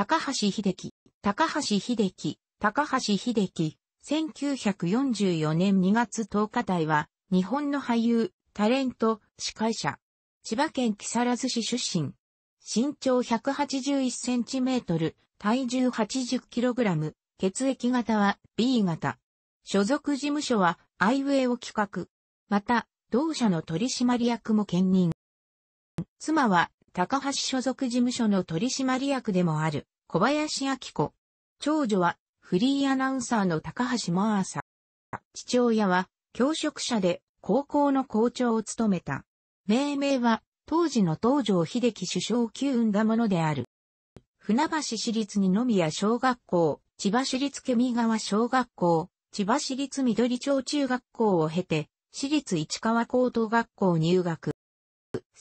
高橋秀樹、高橋秀樹、高橋秀樹、1944年2月10日台は、日本の俳優、タレント、司会者。千葉県木更津市出身。身長181センチメートル、体重80キログラム、血液型は B 型。所属事務所は、アイウェイを企画。また、同社の取締役も兼任。妻は、高橋所属事務所の取締役でもある、小林明子。長女は、フリーアナウンサーの高橋真麻。父親は、教職者で、高校の校長を務めた。命名は、当時の東条秀樹首相級生んだものである。船橋市立二宮小学校、千葉市立ケ川小学校、千葉市立緑町中学校を経て、市立市川高等学校入学。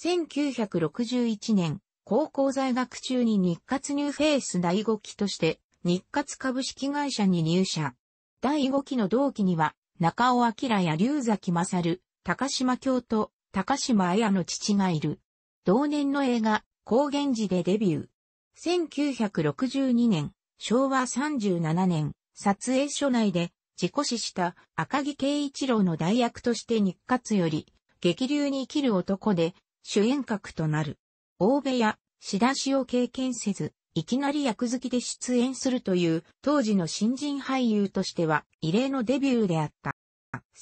1961年、高校在学中に日活ニューフェイス第5期として日活株式会社に入社。第5期の同期には中尾明や龍崎勝、高島京都、高島綾の父がいる。同年の映画、高原寺でデビュー。1962年、昭和37年、撮影所内で自己死した赤木圭一郎の代役として日活より激流に生きる男で、主演格となる。大部屋、仕出しを経験せず、いきなり役好きで出演するという当時の新人俳優としては異例のデビューであった。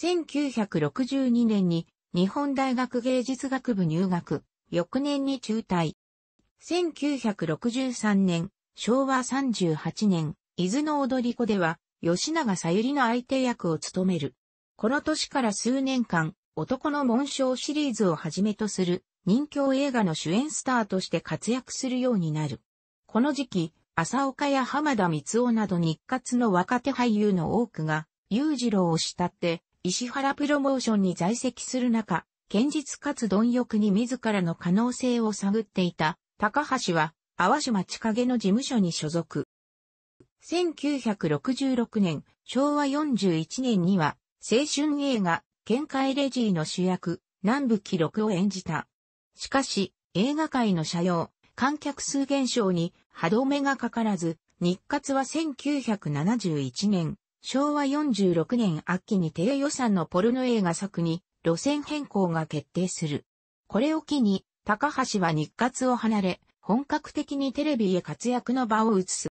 1962年に日本大学芸術学部入学、翌年に中退。1963年、昭和38年、伊豆の踊り子では吉永さゆりの相手役を務める。この年から数年間、男の紋章シリーズをはじめとする人気映画の主演スターとして活躍するようになる。この時期、浅岡や浜田光夫など日活の若手俳優の多くが、裕次郎を慕って、石原プロモーションに在籍する中、堅実かつ貪欲に自らの可能性を探っていた、高橋は、淡島千景の事務所に所属。1966年、昭和41年には、青春映画、見エレジーの主役、南部記録を演じた。しかし、映画界の社用、観客数減少に歯止めがかからず、日活は1971年、昭和46年秋に低予算のポルノ映画作に路線変更が決定する。これを機に、高橋は日活を離れ、本格的にテレビへ活躍の場を移す。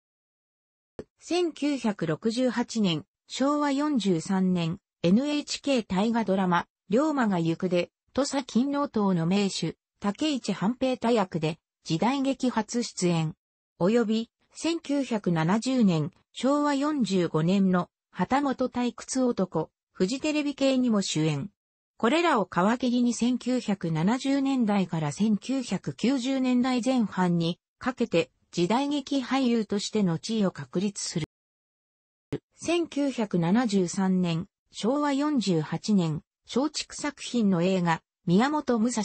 1968年、昭和43年、NHK 大河ドラマ、龍馬が行くで、土佐勤納党の名手、竹市半平太役で、時代劇初出演。及び、1970年、昭和45年の、旗本退屈男、フジテレビ系にも主演。これらを皮切りに1970年代から1990年代前半にかけて時代劇俳優としての地位を確立する。1973年、昭和48年、松竹作品の映画、宮本武蔵、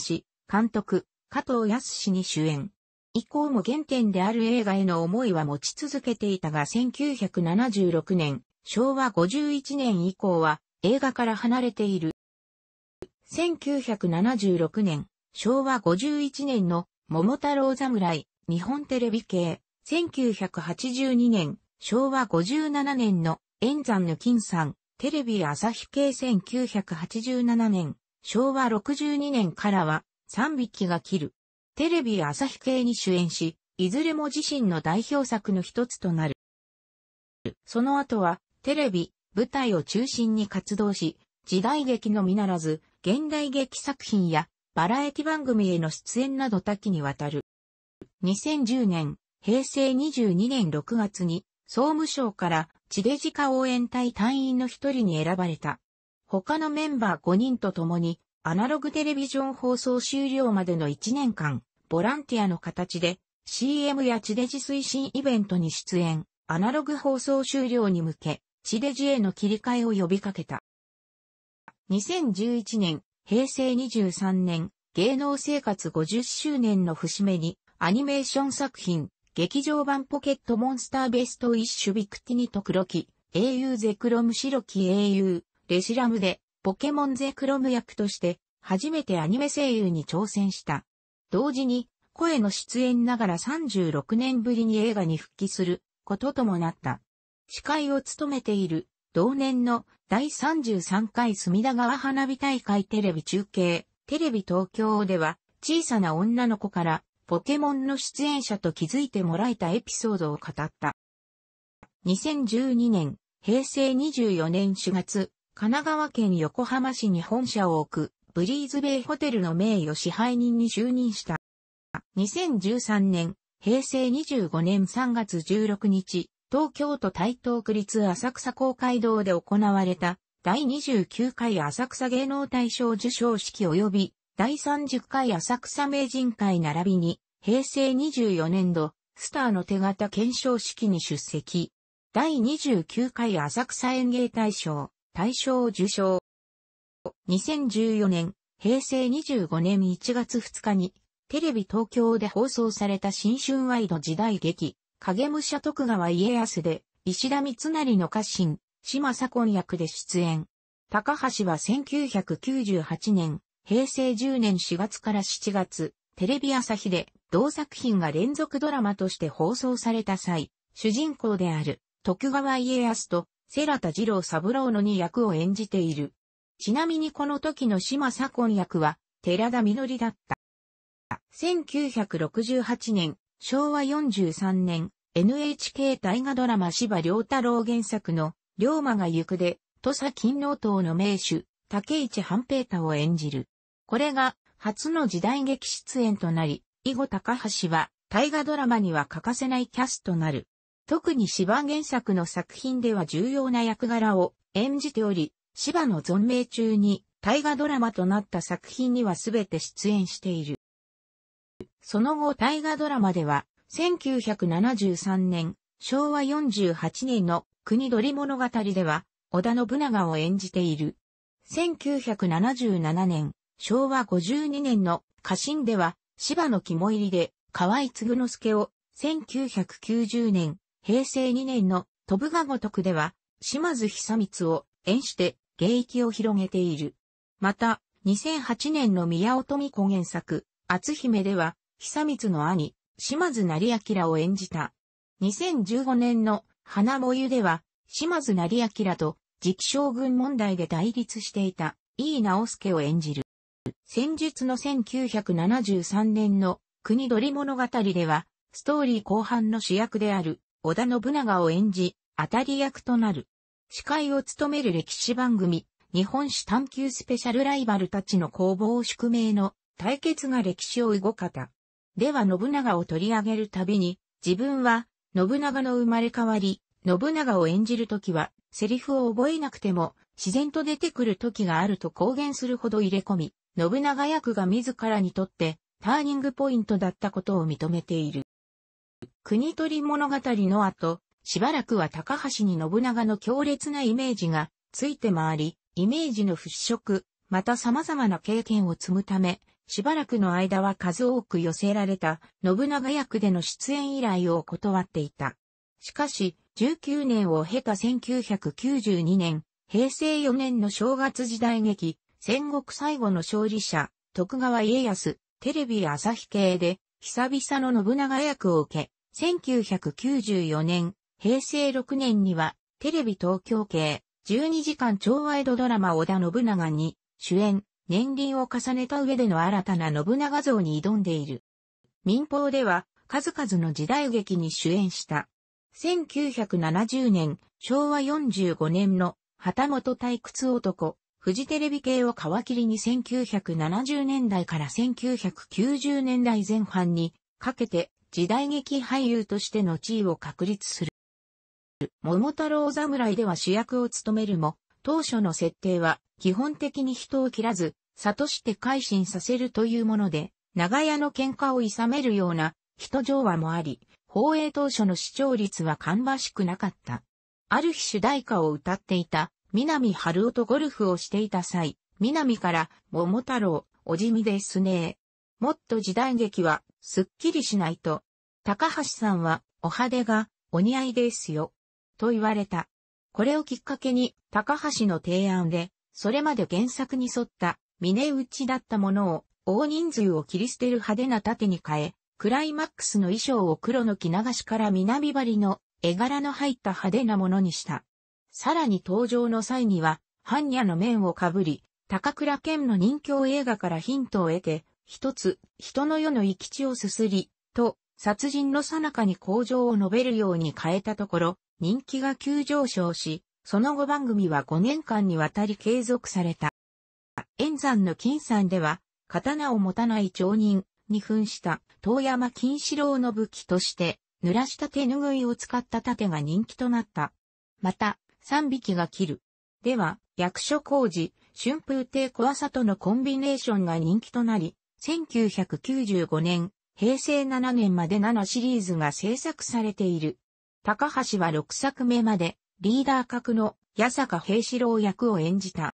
監督、加藤康に主演。以降も原点である映画への思いは持ち続けていたが1976年、昭和51年以降は映画から離れている。1976年、昭和51年の桃太郎侍、日本テレビ系、1982年、昭和57年の円山の金さん、テレビ朝日系1987年、昭和62年からは、三匹が切る。テレビ朝日系に主演し、いずれも自身の代表作の一つとなる。その後は、テレビ、舞台を中心に活動し、時代劇のみならず、現代劇作品や、バラエティ番組への出演など多岐にわたる。2010年、平成22年6月に、総務省から地デジ化応援隊隊員の一人に選ばれた。他のメンバー5人と共に、アナログテレビジョン放送終了までの1年間、ボランティアの形で、CM や地デジ推進イベントに出演、アナログ放送終了に向け、地デジへの切り替えを呼びかけた。2011年、平成23年、芸能生活50周年の節目に、アニメーション作品、劇場版ポケットモンスターベストイッシュビクティニク黒木、英雄ゼクロムシロキ英雄、レシラムで、ポケモンゼクロム役として、初めてアニメ声優に挑戦した。同時に、声の出演ながら36年ぶりに映画に復帰することともなった。司会を務めている、同年の第33回隅田川花火大会テレビ中継、テレビ東京では、小さな女の子からポケモンの出演者と気づいてもらえたエピソードを語った。2012年、平成24年4月、神奈川県横浜市に本社を置く、ブリーズベイホテルの名誉支配人に就任した。2013年、平成25年3月16日、東京都台東区立浅草公会堂で行われた、第29回浅草芸能大賞受賞式及び第30回浅草名人会並びに、平成24年度、スターの手形検証式に出席。第29回浅草園芸大賞、大賞受賞。2014年、平成25年1月2日に、テレビ東京で放送された新春ワイド時代劇、影武者徳川家康で、石田三成の家臣、島佐婚役で出演。高橋は1998年、平成10年4月から7月、テレビ朝日で同作品が連続ドラマとして放送された際、主人公である徳川家康とセラタ二郎三郎の2役を演じている。ちなみにこの時の島左近役は寺田実りだった。1968年、昭和43年、NHK 大河ドラマ芝良太郎原作の、龍馬が行くで、土佐勤王党の名手、竹市半平太を演じる。これが初の時代劇出演となり、以後高橋は大河ドラマには欠かせないキャストなる。特に芝原作の作品では重要な役柄を演じており、芝の存命中に大河ドラマとなった作品には全て出演している。その後大河ドラマでは、1973年、昭和48年の国取物語では、織田信長を演じている。1977年、昭和52年の家臣では、芝の肝入りで、河合嗣之助を、1990年、平成2年の飛ぶがごとくでは、島津久光を演して、芸域を広げている。また、2008年の宮尾富子原作、厚姫では、久光の兄、島津成明を演じた。2015年の花もゆでは、島津成明と、直将軍問題で対立していた、井伊直助を演じる。戦術の1973年の国鳥物語では、ストーリー後半の主役である織田信長を演じ、当たり役となる。司会を務める歴史番組、日本史探求スペシャルライバルたちの攻防宿命の対決が歴史を動かた。では信長を取り上げるたびに、自分は信長の生まれ変わり、信長を演じるときは、セリフを覚えなくても、自然と出てくる時があると公言するほど入れ込み、信長役が自らにとってターニングポイントだったことを認めている。国取物語の後、しばらくは高橋に信長の強烈なイメージがついて回り、イメージの払拭、また様々な経験を積むため、しばらくの間は数多く寄せられた信長役での出演依頼を断っていた。しかし、19年を経た1992年、平成4年の正月時代劇、戦国最後の勝利者、徳川家康、テレビ朝日系で、久々の信長役を受け、1994年、平成6年には、テレビ東京系、12時間超ワイドドラマ織田信長に、主演、年輪を重ねた上での新たな信長像に挑んでいる。民放では、数々の時代劇に主演した。1970年、昭和45年の、旗本退屈男、フジテレビ系を皮切りに1970年代から1990年代前半にかけて時代劇俳優としての地位を確立する。桃太郎侍では主役を務めるも、当初の設定は基本的に人を切らず、悟して改心させるというもので、長屋の喧嘩を諌めるような人情話もあり、放映当初の視聴率は芳しくなかった。ある日主題歌を歌っていた南春夫とゴルフをしていた際、南から桃太郎、おじみですねえ。もっと時代劇は、すっきりしないと。高橋さんは、お派手が、お似合いですよ。と言われた。これをきっかけに、高橋の提案で、それまで原作に沿った、峰打ちだったものを、大人数を切り捨てる派手な盾に変え、クライマックスの衣装を黒の着流しから南張りの絵柄の入った派手なものにした。さらに登場の際には、般若の面をかぶり、高倉健の人形映画からヒントを得て、一つ、人の世の行き地をすすり、と、殺人の最中に工場を述べるように変えたところ、人気が急上昇し、その後番組は5年間にわたり継続された。円山の金山では、刀を持たない町人に扮した遠山金四郎の武器として、濡らした手拭いを使った盾が人気となった。また、3匹が切る。では、役所工事、春風亭小朝とのコンビネーションが人気となり、1995年、平成7年まで7シリーズが制作されている。高橋は6作目まで、リーダー格の八坂平四郎役を演じた。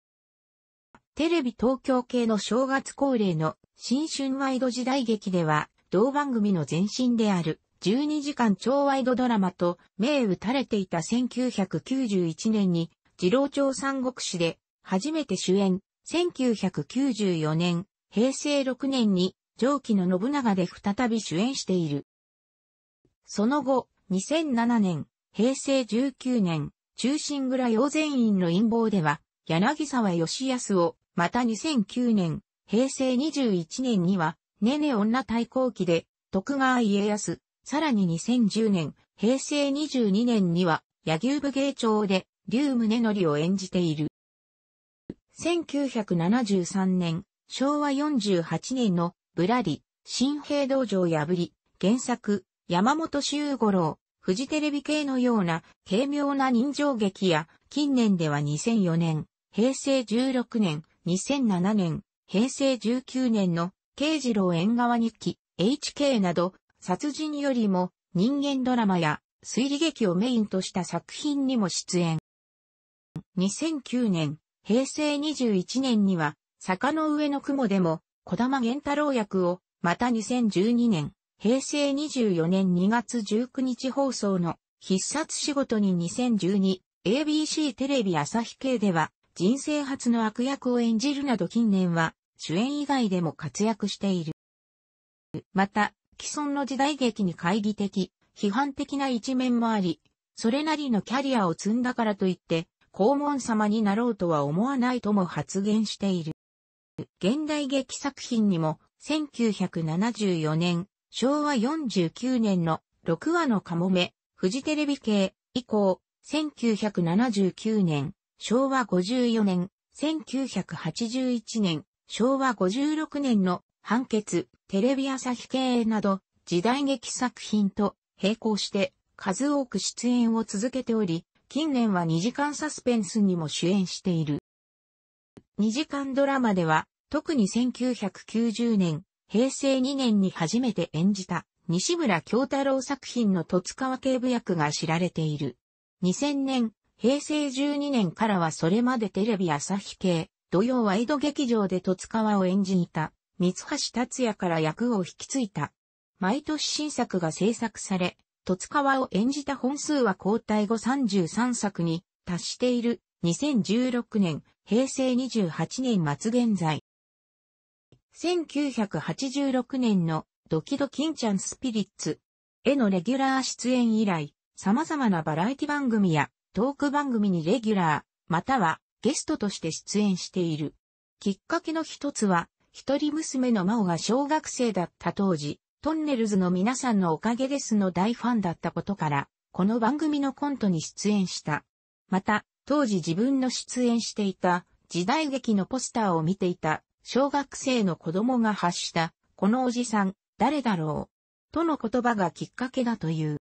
テレビ東京系の正月恒例の新春ワイド時代劇では、同番組の前身である12時間超ワイドドラマと銘打たれていた1991年に、二郎町三国志で初めて主演、1994年、平成6年に上記の信長で再び主演している。その後、2007年、平成19年、中心蔵要善院の陰謀では、柳沢義康を、また2009年、平成21年には、ねね女対抗期で、徳川家康、さらに2010年、平成22年には、柳生部芸長で、竜宗則を演じている。1973年、昭和48年の、ぶらり、新兵道場破り、原作、山本周五郎、フジテレビ系のような、軽妙な人情劇や、近年では2004年、平成16年、2007年、平成19年の、慶次郎縁側日記、HK など、殺人よりも人間ドラマや推理劇をメインとした作品にも出演。2009年、平成21年には、坂の上の雲でも、小玉源太郎役を、また2012年、平成24年2月19日放送の必殺仕事に 2012ABC テレビ朝日系では人生初の悪役を演じるなど近年は主演以外でも活躍している。また既存の時代劇に懐疑的、批判的な一面もあり、それなりのキャリアを積んだからといって、黄門様になろうとは思わないとも発言している。現代劇作品にも、1974年、昭和49年の6話のカモメ、フジテレビ系以降、1979年、昭和54年、1981年、昭和56年の判決、テレビ朝日経営など、時代劇作品と並行して数多く出演を続けており、近年は2時間サスペンスにも主演している。2時間ドラマでは、特に1990年、平成2年に初めて演じた西村京太郎作品の戸塚警部役が知られている。2000年、平成12年からはそれまでテレビ朝日系、土曜ワイド劇場で戸塚を演じいた三橋達也から役を引き継いだ。毎年新作が制作され、戸塚川を演じた本数は交代後33作に達している2016年、平成28年末現在。1986年のドキドキンちゃんスピリッツへのレギュラー出演以来、様々なバラエティ番組やトーク番組にレギュラー、またはゲストとして出演している。きっかけの一つは、一人娘の真央が小学生だった当時、トンネルズの皆さんのおかげですの大ファンだったことから、この番組のコントに出演した。また、当時自分の出演していた時代劇のポスターを見ていた小学生の子供が発した、このおじさん、誰だろうとの言葉がきっかけだという。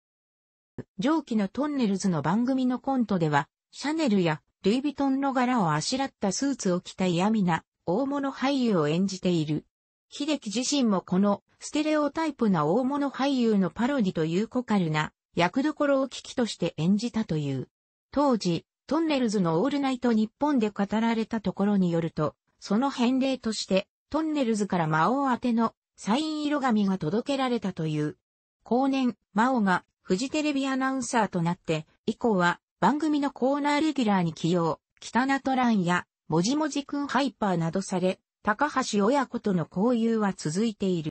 上記のトンネルズの番組のコントでは、シャネルやルイ・ヴィトンの柄をあしらったスーツを着た嫌味な大物俳優を演じている。秀樹自身もこのステレオタイプな大物俳優のパロディというコカルな役どころを危機として演じたという。当時、トンネルズのオールナイト日本で語られたところによると、その返礼として、トンネルズから魔王宛てのサイン色紙が届けられたという。後年、魔王がフジテレビアナウンサーとなって、以降は番組のコーナーレギュラーに起用、北名トランやもじもじくんハイパーなどされ、高橋親子との交友は続いている。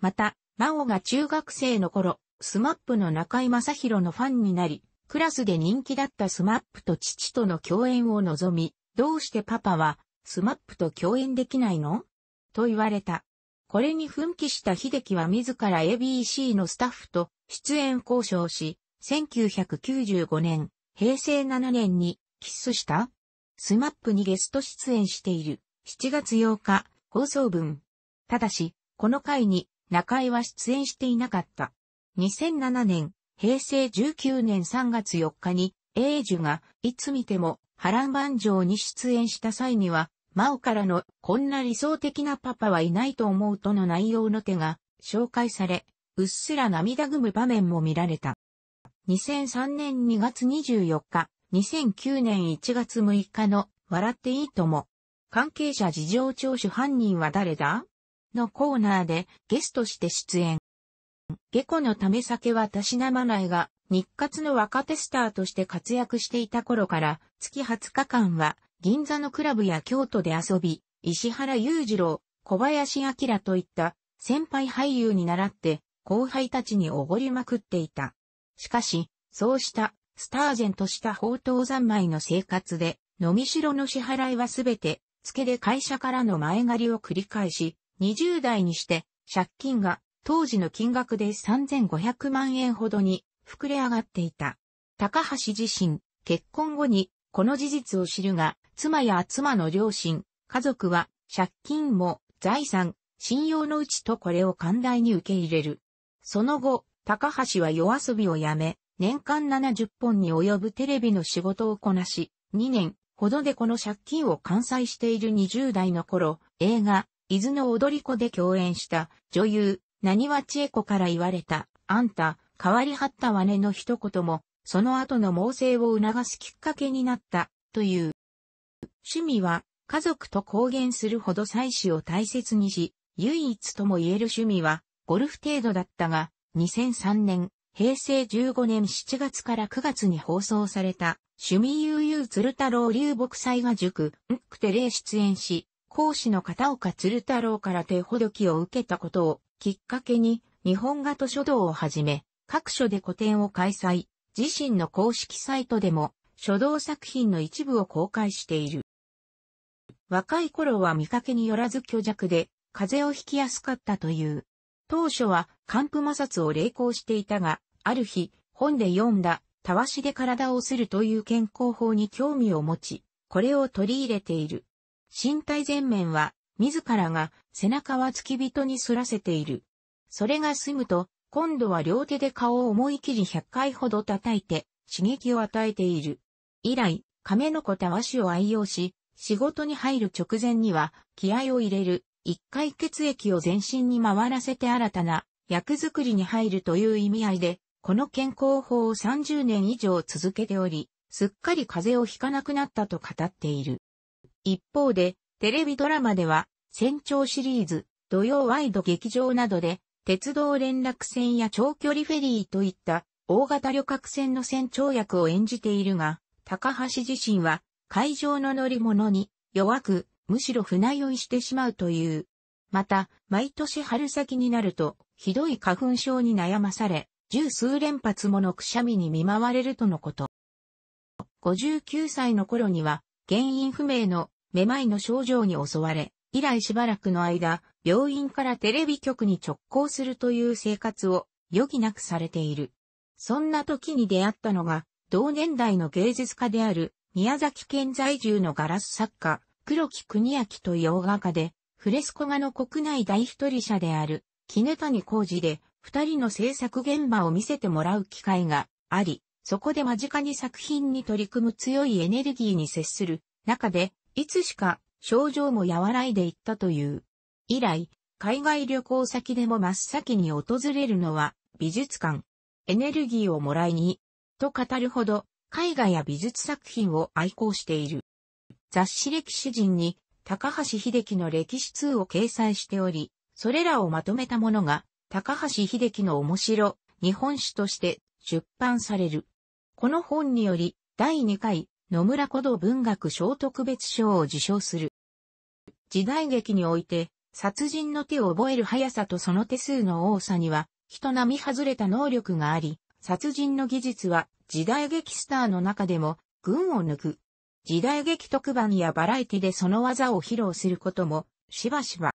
また、なおが中学生の頃、スマップの中井正宏のファンになり、クラスで人気だったスマップと父との共演を望み、どうしてパパは、スマップと共演できないのと言われた。これに奮起した秀樹は自ら ABC のスタッフと出演交渉し、1995年、平成7年に、キスしたスマップにゲスト出演している7月8日放送分。ただし、この回に中井は出演していなかった。2007年、平成19年3月4日に、英樹がいつ見ても波乱万丈に出演した際には、真央からのこんな理想的なパパはいないと思うとの内容の手が紹介され、うっすら涙ぐむ場面も見られた。2003年2月24日、2009年1月6日の、笑っていいとも、関係者事情聴取犯人は誰だのコーナーでゲストして出演。下戸のため酒はたしなまないが、日活の若手スターとして活躍していた頃から、月20日間は、銀座のクラブや京都で遊び、石原裕次郎、小林明といった先輩俳優に倣って後輩たちにおごりまくっていた。しかし、そうしたスタージェントした宝刀三昧の生活で、飲み代の支払いはすべて、付けで会社からの前借りを繰り返し、20代にして、借金が当時の金額で3500万円ほどに膨れ上がっていた。高橋自身、結婚後にこの事実を知るが、妻や妻の両親、家族は借金も財産、信用のうちとこれを寛大に受け入れる。その後、高橋は夜遊びをやめ、年間70本に及ぶテレビの仕事をこなし、2年ほどでこの借金を完済している20代の頃、映画、伊豆の踊り子で共演した女優、何は千恵子から言われた、あんた、変わりはったわねの一言も、その後の猛省を促すきっかけになった、という。趣味は、家族と公言するほど妻子を大切にし、唯一とも言える趣味は、ゴルフ程度だったが、2003年、平成15年7月から9月に放送された、趣味悠々鶴太郎流木祭画塾、んくて例出演し、講師の片岡鶴太郎から手ほどきを受けたことをきっかけに、日本画と書道をはじめ、各所で個展を開催、自身の公式サイトでも、書道作品の一部を公開している。若い頃は見かけによらず虚弱で、風邪をひきやすかったという。当初は、寒布摩擦を励行していたが、ある日、本で読んだ、たわしで体をするという健康法に興味を持ち、これを取り入れている。身体全面は、自らが背中は付き人に反らせている。それが済むと、今度は両手で顔を思い切り100回ほど叩いて、刺激を与えている。以来、亀の子たわしを愛用し、仕事に入る直前には、気合を入れる、一回血液を全身に回らせて新たな、役作りに入るという意味合いで、この健康法を30年以上続けており、すっかり風邪をひかなくなったと語っている。一方で、テレビドラマでは、船長シリーズ、土曜ワイド劇場などで、鉄道連絡船や長距離フェリーといった大型旅客船の船長役を演じているが、高橋自身は海上の乗り物に弱く、むしろ船酔いしてしまうという。また、毎年春先になると、ひどい花粉症に悩まされ、十数連発ものくしゃみに見舞われるとのこと。59歳の頃には、原因不明のめまいの症状に襲われ、以来しばらくの間、病院からテレビ局に直行するという生活を余儀なくされている。そんな時に出会ったのが、同年代の芸術家である、宮崎県在住のガラス作家、黒木国明という洋画家で、フレスコ画の国内大一人者である、根谷浩二で、二人の制作現場を見せてもらう機会があり、そこで間近に作品に取り組む強いエネルギーに接する中で、いつしか症状も和らいでいったという。以来、海外旅行先でも真っ先に訪れるのは美術館。エネルギーをもらいに、と語るほど、絵画や美術作品を愛好している。雑誌歴史人に、高橋秀樹の歴史通を掲載しており、それらをまとめたものが、高橋秀樹の面白、日本史として出版される。この本により、第2回、野村古道文学賞特別賞を受賞する。時代劇において、殺人の手を覚える速さとその手数の多さには、人並み外れた能力があり、殺人の技術は時代劇スターの中でも群を抜く。時代劇特番やバラエティでその技を披露することもしばしば。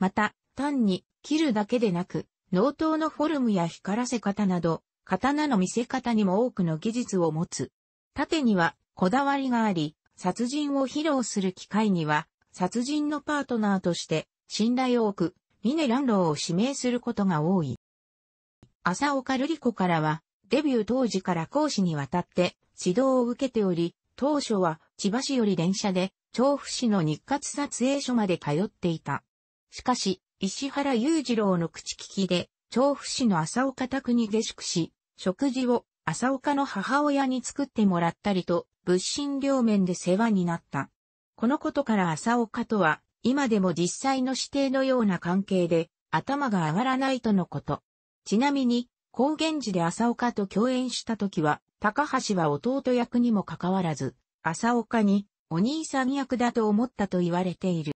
また、単に切るだけでなく、納刀のフォルムや光らせ方など、刀の見せ方にも多くの技術を持つ。盾にはこだわりがあり、殺人を披露する機会には、殺人のパートナーとして信頼を置く、ミネランローを指名することが多い。朝岡瑠璃子からは、デビュー当時から講師にわたって指導を受けており、当初は千葉市より電車で調布市の日活撮影所まで通っていた。しかし、石原裕次郎の口利きで、調布市の朝岡宅に下宿し、食事を朝岡の母親に作ってもらったりと、物心両面で世話になった。このことから朝岡とは、今でも実際の指定のような関係で、頭が上がらないとのこと。ちなみに、高原寺で朝岡と共演した時は、高橋は弟役にもかかわらず、朝岡にお兄さん役だと思ったと言われている。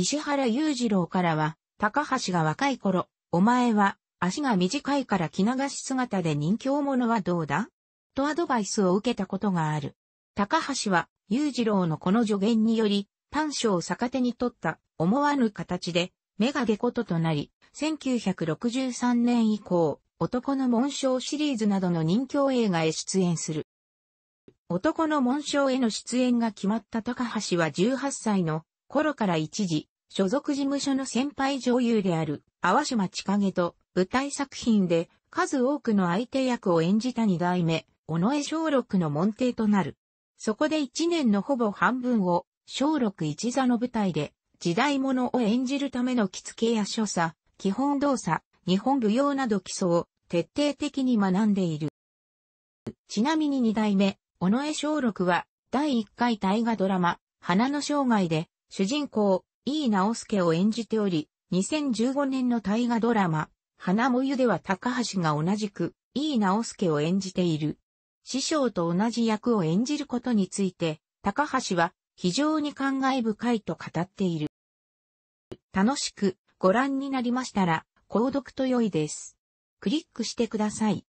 石原裕次郎からは、高橋が若い頃、お前は、足が短いから着流し姿で人気者はどうだとアドバイスを受けたことがある。高橋は、裕次郎のこの助言により、短所を逆手に取った思わぬ形で、目が下こととなり、1963年以降、男の紋章シリーズなどの人気映画へ出演する。男の紋章への出演が決まった高橋は18歳の頃から一時、所属事務所の先輩女優である、淡島千景と、舞台作品で、数多くの相手役を演じた二代目、尾上小六の門弟となる。そこで一年のほぼ半分を、小六一座の舞台で、時代物を演じるための着付けや所作、基本動作、日本舞踊など基礎を徹底的に学んでいる。ちなみに二代目、尾上小六は、第一回大河ドラマ、花の生涯で、主人公、井伊直介を演じており、2015年の大河ドラマ、花もゆでは高橋が同じく、井伊直介を演じている。師匠と同じ役を演じることについて、高橋は非常に感慨深いと語っている。楽しくご覧になりましたら、購読と良いです。クリックしてください。